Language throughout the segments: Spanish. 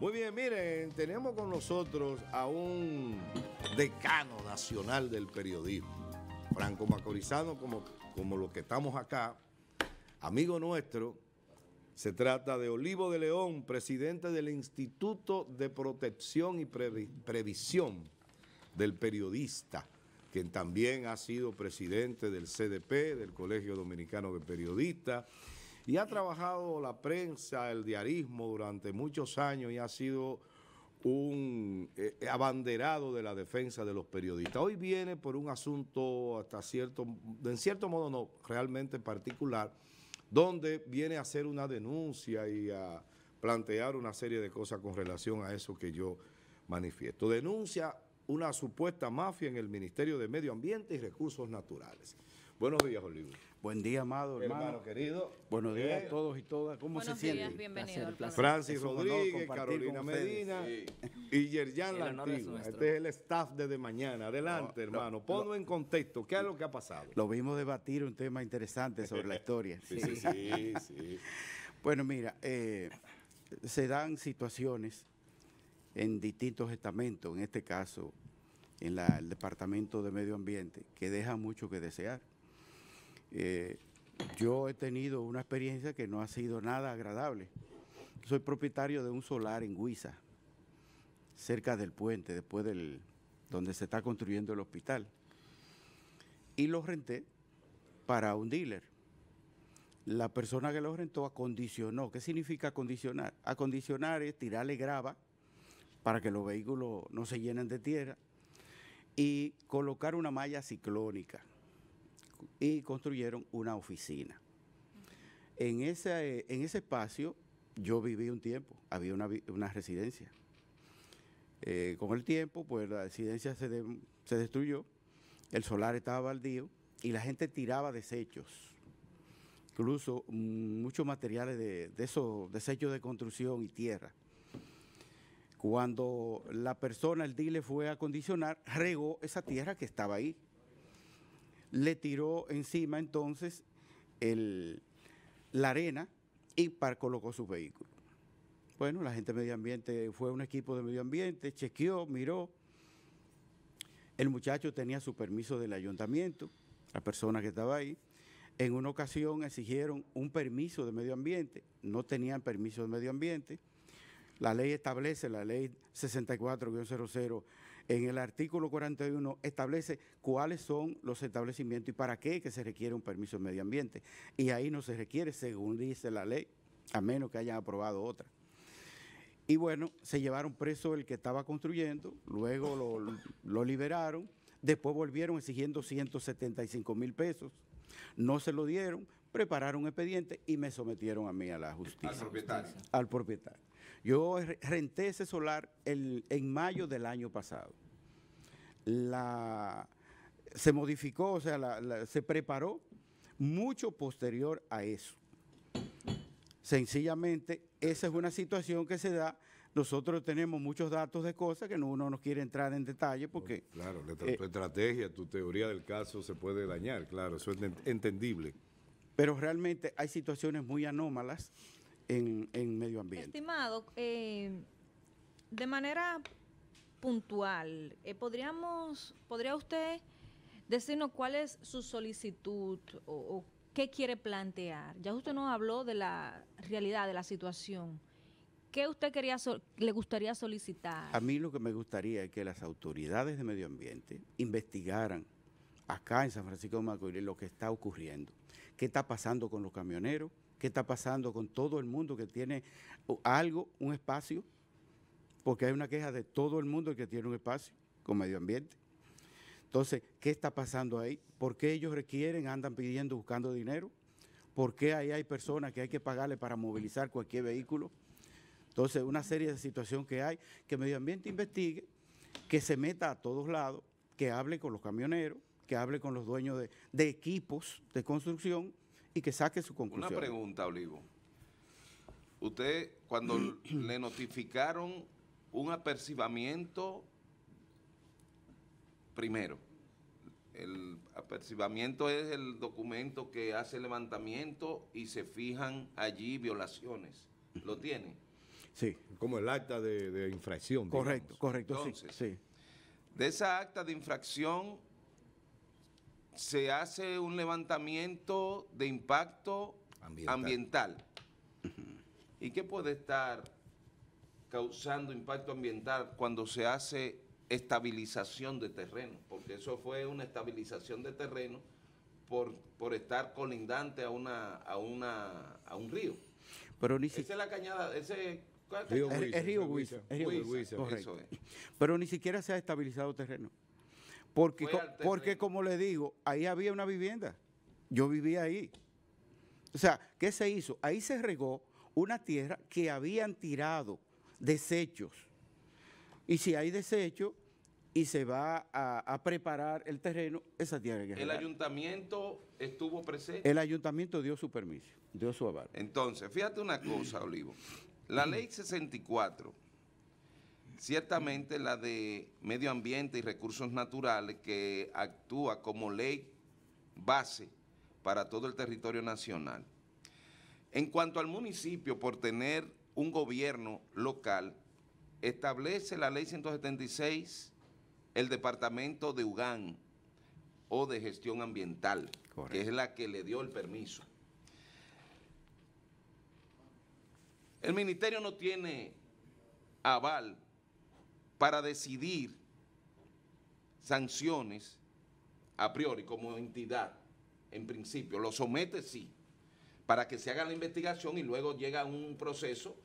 Muy bien, miren, tenemos con nosotros a un decano nacional del periodismo, Franco Macorizano, como, como los que estamos acá, amigo nuestro. Se trata de Olivo de León, presidente del Instituto de Protección y Previsión del Periodista, quien también ha sido presidente del CDP, del Colegio Dominicano de Periodistas, y ha trabajado la prensa, el diarismo durante muchos años y ha sido un eh, eh, abanderado de la defensa de los periodistas. Hoy viene por un asunto hasta cierto, en cierto modo no, realmente particular, donde viene a hacer una denuncia y a plantear una serie de cosas con relación a eso que yo manifiesto. Denuncia una supuesta mafia en el Ministerio de Medio Ambiente y Recursos Naturales. Buenos días, Olivo. Buen día, amado hermano. querido. Buenos días a eh, todos y todas. ¿Cómo Buenos días, sienten? Bienvenido. Francis Rodríguez, Carolina Medina y Yerjan Lantigua. este es el staff de mañana. Adelante, hermano. Ponlo en contexto. ¿Qué es lo que ha pasado? Lo vimos debatir un tema interesante sobre la historia. sí, sí, sí, sí. Bueno, mira, eh, se dan situaciones en distintos estamentos, en este caso en la, el Departamento de Medio Ambiente, que deja mucho que desear. Eh, yo he tenido una experiencia que no ha sido nada agradable. Soy propietario de un solar en Huiza, cerca del puente, después del donde se está construyendo el hospital. Y lo renté para un dealer. La persona que lo rentó acondicionó. ¿Qué significa acondicionar? Acondicionar es tirarle grava para que los vehículos no se llenen de tierra y colocar una malla ciclónica y construyeron una oficina. En ese, eh, en ese espacio yo viví un tiempo, había una, residencia. Eh, con el tiempo, pues la residencia se, destruyó, el solar estaba baldío y la gente tiraba desechos, incluso muchos materiales de, de esos desechos de construcción y tierra. Cuando la persona, el dile, fue a acondicionar, regó esa tierra que estaba ahí le tiró encima entonces la arena y colocó su vehículo. Bueno, la gente de medio ambiente fue un equipo de medio ambiente, chequeó, miró. El muchacho tenía su permiso del ayuntamiento, la persona que estaba ahí. En una ocasión exigieron un permiso de medio ambiente, no tenían permiso de medio ambiente. La ley establece, la ley 64-00 en el artículo 41 establece cuáles son los establecimientos y para qué que se requiere un permiso de medio ambiente. Y ahí no se requiere, según dice la ley, a menos que hayan aprobado otra. Y bueno, se llevaron preso el que estaba construyendo, luego lo, lo liberaron, después volvieron exigiendo 175 mil pesos, no se lo dieron, prepararon un expediente y me sometieron a mí a la justicia. Al propietario. Al propietario. Yo renté ese solar en mayo del año pasado. se modificó, o sea, se preparó mucho posterior a eso. Sencillamente, esa es una situación que se da. Nosotros tenemos muchos datos de cosas que uno no quiere entrar en detalle porque... Claro, eh, tu estrategia, tu teoría del caso se puede dañar, claro, eso es entendible. Pero realmente hay situaciones muy anómalas en, medio ambiente. Estimado, eh, de manera puntual, eh, ¿podríamos, ¿podría usted decirnos cuál es su solicitud o, qué quiere plantear? Ya usted nos habló de la realidad, de la situación. ¿Qué usted quería le gustaría solicitar? A mí lo que me gustaría es que las autoridades de medio ambiente investigaran acá en San Francisco de Macorís lo que está ocurriendo, qué está pasando con los camioneros, qué está pasando con todo el mundo que tiene algo, un espacio, porque hay una queja de todo el mundo que tiene un espacio con medio ambiente. Entonces, ¿qué está pasando ahí? ¿Por qué ellos requieren, andan pidiendo, buscando dinero? ¿Por qué ahí hay personas que hay que pagarle para movilizar cualquier vehículo? Entonces, una serie de situaciones que hay, que medio ambiente investigue, que se meta a todos lados, que hable con los camioneros, que hable con los dueños de, de equipos de construcción, y que saque su conclusión. Una pregunta, Olivo. Usted, cuando le notificaron un apercibamiento, primero, el apercibamiento es el documento que hace levantamiento y se fijan allí violaciones. ¿Lo tiene? Sí. Como el acta de, infracción. Correcto, correcto. Entonces, de esa acta de infracción se hace un levantamiento de impacto ambiental. ¿Y qué puede estar causando impacto ambiental cuando se hace estabilización de terreno? Porque eso fue una estabilización de terreno por, por estar colindante a, una, a, una, a un río. Pero ni es la cañada, ese es río Huiza. Correcto. Pero ni siquiera se ha estabilizado terreno. Porque, como le digo, ahí había una vivienda. Yo vivía ahí. O sea, ¿qué se hizo? Ahí se regó una tierra que habían tirado desechos. Y si hay desechos y se va a, preparar el terreno, esa tierra hay que ¿El ayuntamiento estuvo presente? El ayuntamiento dio su permiso, dio su aval. Entonces, fíjate una cosa, Olivo. La ley 64 Ciertamente la de Medio Ambiente y Recursos Naturales, que actúa como ley base para todo el territorio nacional. En cuanto al municipio, por tener un gobierno local, establece la ley 176 el departamento de UGAN o de gestión ambiental, que es la que le dio el permiso. El ministerio no tiene aval para decidir sanciones a priori como entidad, en principio, lo somete sí, para que se haga la investigación y luego llega un proceso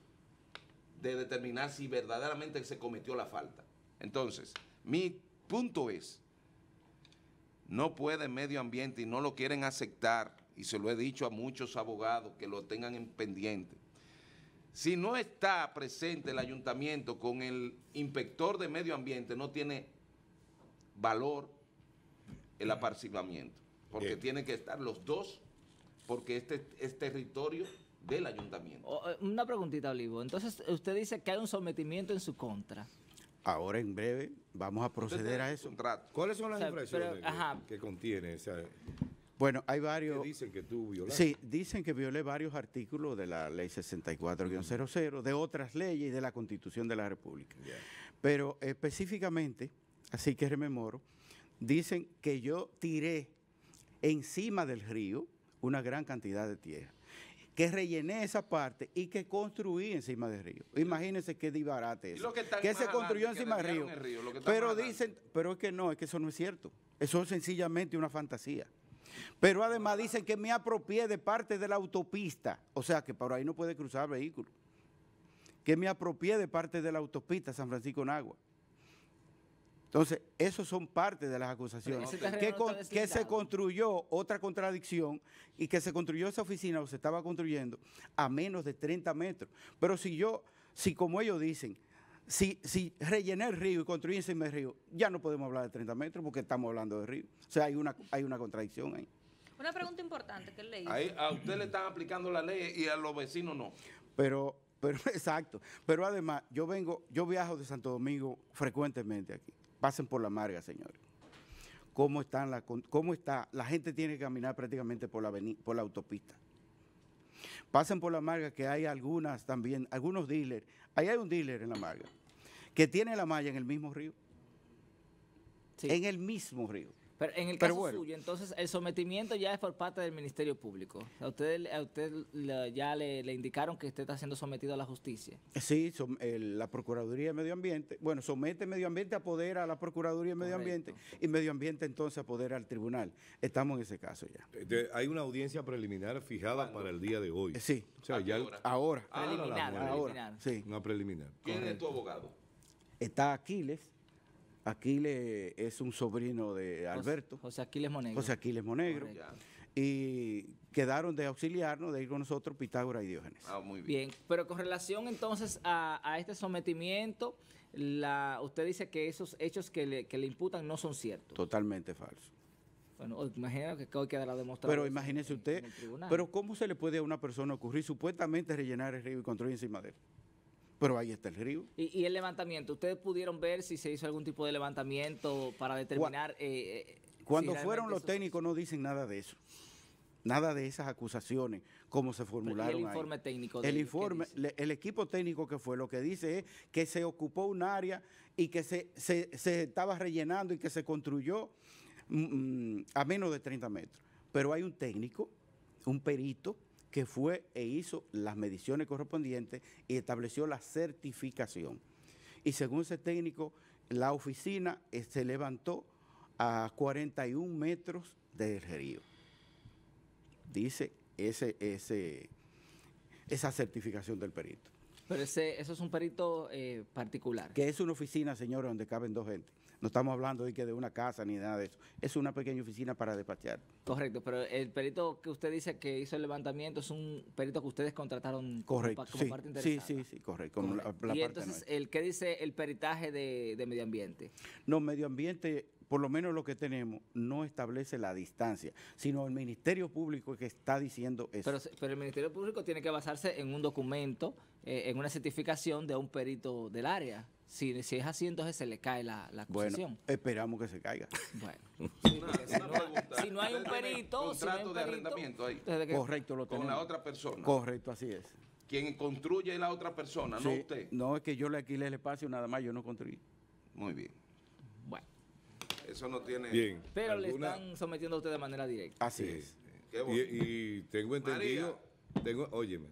de determinar si verdaderamente se cometió la falta. Entonces, mi punto es, no puede medio ambiente y no lo quieren aceptar, y se lo he dicho a muchos abogados que lo tengan en pendiente, si no está presente el ayuntamiento con el inspector de medio ambiente, no tiene valor el aparcibamiento, porque tienen que estar los dos, porque este es territorio del ayuntamiento. Oh, eh, una preguntita, Olivo. Entonces, usted dice que hay un sometimiento en su contra. Ahora, en breve, vamos a proceder a eso. ¿Cuáles son las o que, que, contiene esa, bueno, hay varios... dicen que tú Sí, dicen que violé varios artículos de la ley 64-00, de otras leyes y de la Constitución de la República. Pero específicamente, así que rememoro, dicen que yo tiré encima del río una gran cantidad de tierra que rellené esa parte y que construí encima del río. Imagínense qué disparate es. Que, se construyó encima del río. pero dicen, pero es que no, es que eso no es cierto. Eso es sencillamente una fantasía. Pero además dicen que me apropié de parte de la autopista, o sea que por ahí no puede cruzar vehículo. Que me apropié de parte de la autopista San francisco Agua. Entonces, eso son parte de las acusaciones. Que, que, se construyó otra contradicción y que se construyó esa oficina o se estaba construyendo a menos de 30 metros. Pero si yo, si como ellos dicen, si, si rellené el río y construí encima del río, ya no podemos hablar de 30 metros porque estamos hablando de río. O sea, hay una, hay una contradicción ahí. Una pregunta importante que le a usted le están aplicando la ley y a los vecinos no. Pero, pero exacto. Pero además, yo vengo, yo viajo de Santo Domingo frecuentemente aquí. Pasen por la marga, señores. ¿Cómo, están la, cómo está? La gente tiene que caminar prácticamente por la, por la autopista pasen por la marga que hay algunas también, algunos dealers. Ahí hay un dealer en la marga que tiene la malla en el mismo río. En el mismo río. Pero en el caso suyo, entonces, el sometimiento ya es por parte del Ministerio Público. A usted, a usted ya le, indicaron que usted está siendo sometido a la justicia. Sí, la Procuraduría de Medio Ambiente, bueno, somete Medio Ambiente a poder a la Procuraduría de Medio Ambiente y Medio Ambiente entonces a poder al tribunal. Estamos en ese caso ya. Eh, hay una audiencia preliminar fijada para el día de hoy. Eh, sí. O sea, ya ahora. Ah, preliminar, sí. Una preliminar. ¿Quién es tu abogado? Está Aquiles. Aquiles es un sobrino de Alberto. José Aquiles Monegro. José Aquiles Monegro. Y quedaron de auxiliarnos, de ir con nosotros, Pitágoras y Diógenes. Ah, muy bien. Bien, pero con relación entonces a, este sometimiento, usted dice que esos hechos que le, imputan no son ciertos. Totalmente falso. Bueno, imagínate que hoy la demostrado. Pero imagínese usted, pero ¿cómo se le puede a una persona ocurrir supuestamente rellenar el río y construir encima de él? pero ahí está el río. ¿Y, el levantamiento? ¿Ustedes pudieron ver si se hizo algún tipo de levantamiento para determinar... Eh, eh, Cuando fueron los técnicos no dicen nada de eso. Nada de esas acusaciones, como se formularon. el informe técnico. el informe, el equipo técnico que fue, lo que dice es que se ocupó un área y que se, estaba rellenando y que se construyó mm, mm, a menos de 30 metros. Pero hay un técnico, un perito, que fue e hizo las mediciones correspondientes y estableció la certificación. Y según ese técnico, la oficina eh, se levantó a 41 metros del río. Dice ese, esa certificación del perito. Pero ese, eso es un perito eh, particular. Que es una oficina, señores, donde caben dos gentes. No estamos hablando de que de una casa ni nada de eso. Es una pequeña oficina para despachar. Correcto, pero el perito que usted dice que hizo el levantamiento es un perito que ustedes contrataron como, sí, parte Sí, sí, sí, correcto. y entonces, el, ¿qué dice el peritaje de, medio ambiente? No, medio ambiente por lo menos lo que tenemos, no establece la distancia, sino el Ministerio Público que está diciendo eso. Pero, el Ministerio Público tiene que basarse en un documento, eh, en una certificación de un perito del área. Si, es así, entonces se le cae la, la acusación. esperamos que se caiga. Bueno. si, no, hay un perito... si no hay un perito, de arrendamiento ahí. Correcto, lo tenemos. Con la otra persona. Correcto, así es. Quien construye la otra persona, no usted. No, es que yo le alquilé el espacio, nada más yo no construí. Muy bien. Bueno. Eso no tiene... Bien. Pero le están sometiendo a usted de manera directa. Así es. Y, y, tengo entendido... óyeme,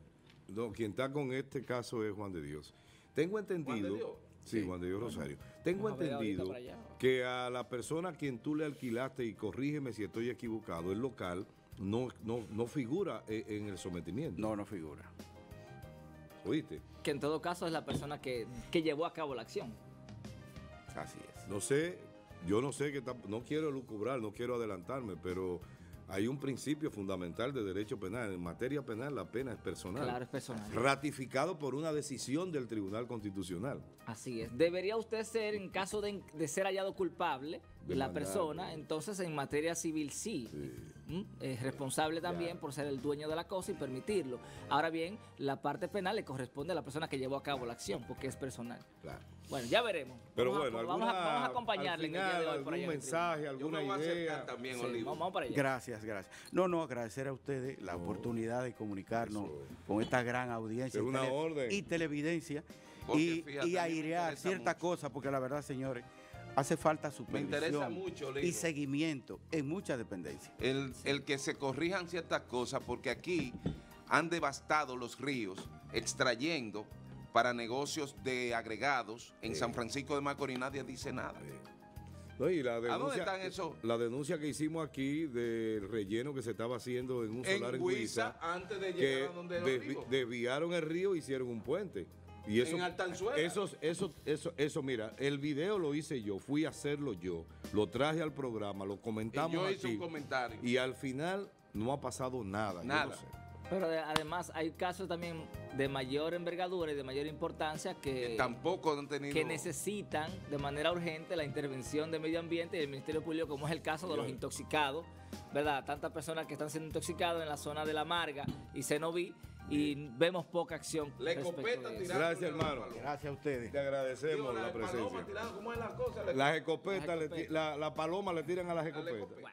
no, quien está con este caso es Juan de Dios. Tengo entendido... Juan Sí, Juan de Rosario. Tengo entendido que a la persona a quien tú le alquilaste, y corrígeme si estoy equivocado, el local no, no, no figura e, en el sometimiento. No, no figura. ¿Oíste? Que en todo caso es la persona que, llevó a cabo la acción. Así es. No sé, yo no sé que no quiero lucubrar, no quiero adelantarme, pero hay un principio fundamental de derecho penal. En materia penal, la pena es personal. Claro, es personal. Ratificado por una decisión del Tribunal Constitucional. Así es. Debería usted ser, en caso de, de ser hallado culpable, la persona, entonces en materia civil sí, ¿Mm? es responsable también por ser el dueño de la cosa y permitirlo. Ahora bien, la parte penal le corresponde a la persona que llevó a cabo la acción, porque es personal. Bueno, ya veremos. Pero bueno, vamos, a, acompañarle Algún mensaje, alguna idea. también, Gracias, gracias. No, no, agradecer a ustedes la oportunidad de comunicarnos con esta gran audiencia y, orden. y televidencia y, y airear ciertas cosas, porque la verdad, señores. Hace falta supervisión y seguimiento en mucha dependencia. El, el que se corrijan ciertas cosas, porque aquí han devastado los ríos extrayendo para negocios de agregados en San Francisco de Macorís nadie dice nada. ¿A dónde están eso? La denuncia que hicimos aquí del relleno que se estaba haciendo en un solar en Guisa, antes de llegar a desviaron el río e hicieron un puente. Y eso, Eso, eso, eso, eso, mira, el video lo hice yo, fui a hacerlo yo, lo traje al programa, lo comentamos. Y yo hice un comentario. Y al final no ha pasado nada. Nada. sé. Pero además hay casos también de mayor envergadura y de mayor importancia que, tampoco han tenido... que necesitan de manera urgente la intervención de medio ambiente y del Ministerio Público, como es el caso de los intoxicados, ¿verdad? Tantas personas que están siendo intoxicadas en la zona de La Marga y Cenoví y vemos poca acción. Gracias, hermano. Gracias a ustedes. Te agradecemos la, presencia. es las cosas? escopetas, Le, la, la, paloma le tiran a las escopetas.